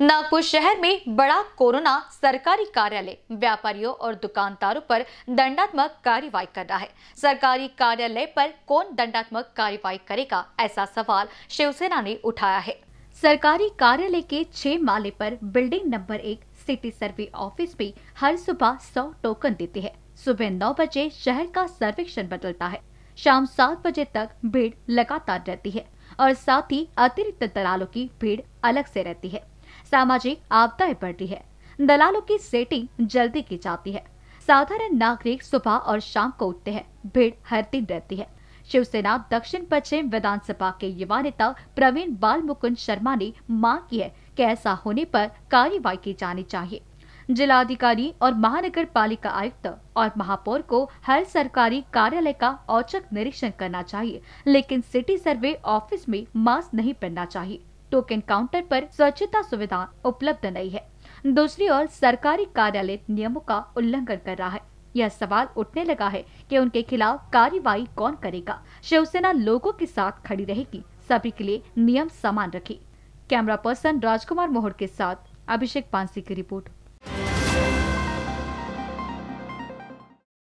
नागपुर शहर में बड़ा कोरोना सरकारी कार्यालय व्यापारियों और दुकानदारों पर दंडात्मक कार्रवाई कर रहा है सरकारी कार्यालय पर कौन दंडात्मक कार्रवाई करेगा ऐसा सवाल शिवसेना ने उठाया है सरकारी कार्यालय के छह माले पर बिल्डिंग नंबर एक सिटी सर्वे ऑफिस भी हर सुबह सौ टोकन देती है सुबह नौ बजे शहर का सर्वेक्षण बदलता है शाम सात बजे तक भीड़ लगातार रहती है और साथ ही अतिरिक्त दलालों की भीड़ अलग से रहती है सामाजिक आपदाएं बढ़ती है दलालों की सेटिंग जल्दी की जाती है साधारण नागरिक सुबह और शाम को उठते हैं भीड़ हर दिन रहती है शिवसेना दक्षिण पश्चिम विधानसभा के युवा नेता प्रवीण बाल मुकुंद शर्मा ने मांग की है कि ऐसा होने पर कार्यवाही की जानी चाहिए जिलाधिकारी और महानगर पालिका आयुक्त और महापौर को हर सरकारी कार्यालय का औचक निरीक्षण करना चाहिए लेकिन सिटी सर्वे ऑफिस में मास्क नहीं पहनना चाहिए टोकन काउंटर पर स्वच्छता सुविधा उपलब्ध नहीं है दूसरी ओर सरकारी कार्यालय नियमों का उल्लंघन कर रहा है यह सवाल उठने लगा है कि उनके खिलाफ कार्रवाई कौन करेगा शिवसेना लोगों के साथ खड़ी रहेगी सभी के लिए नियम समान रखे कैमरा पर्सन राजकुमार मोहर के साथ अभिषेक पांसी की रिपोर्ट